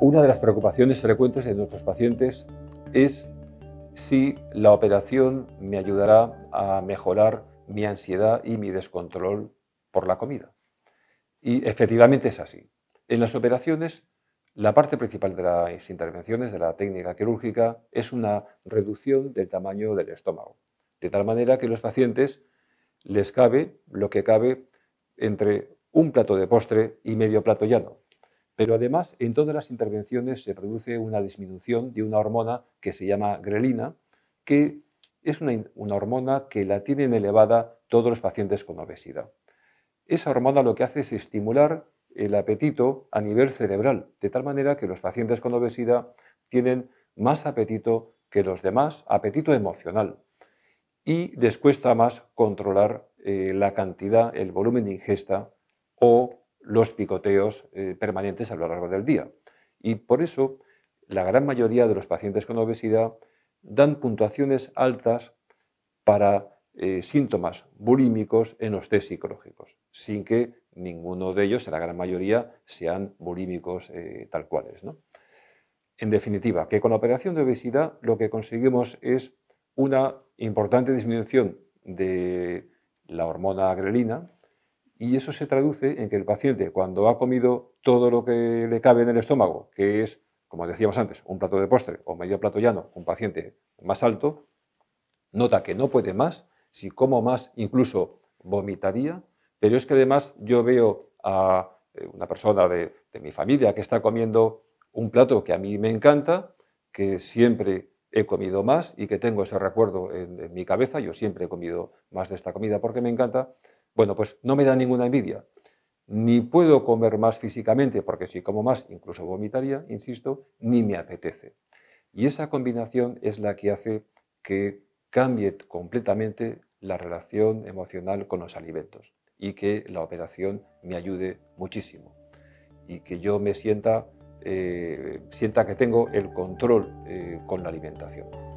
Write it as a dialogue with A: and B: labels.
A: Una de las preocupaciones frecuentes de nuestros pacientes es si la operación me ayudará a mejorar mi ansiedad y mi descontrol por la comida. Y efectivamente es así. En las operaciones, la parte principal de las intervenciones de la técnica quirúrgica es una reducción del tamaño del estómago, de tal manera que los pacientes les cabe lo que cabe entre un plato de postre y medio plato llano. Pero además, en todas las intervenciones se produce una disminución de una hormona que se llama grelina, que es una, hormona que la tienen elevada todos los pacientes con obesidad. Esa hormona lo que hace es estimular el apetito a nivel cerebral, de tal manera que los pacientes con obesidad tienen más apetito que los demás, apetito emocional, y les cuesta más controlar eh, la cantidad, el volumen de ingesta o los picoteos eh, permanentes a lo largo del día. Y por eso la gran mayoría de los pacientes con obesidad dan puntuaciones altas para eh, síntomas bulímicos en los test psicológicos, sin que ninguno de ellos, en la gran mayoría, sean bulímicos eh, tal cuales. ¿no? En definitiva, que con la operación de obesidad lo que conseguimos es una importante disminución de la hormona grelina, y eso se traduce en que el paciente, cuando ha comido todo lo que le cabe en el estómago, que es, como decíamos antes, un plato de postre o medio plato llano, un paciente más alto, nota que no puede más, si como más incluso vomitaría, pero es que además yo veo a eh, una persona de, mi familia que está comiendo un plato que a mí me encanta, que siempre he comido más y que tengo ese recuerdo en mi cabeza, yo siempre he comido más de esta comida porque me encanta, bueno, pues no me da ninguna envidia. Ni puedo comer más físicamente, porque si como más incluso vomitaría, insisto, ni me apetece. Y esa combinación es la que hace que cambie completamente la relación emocional con los alimentos y que la operación me ayude muchísimo y que yo me sienta, eh, sienta que tengo el control eh, con la alimentación.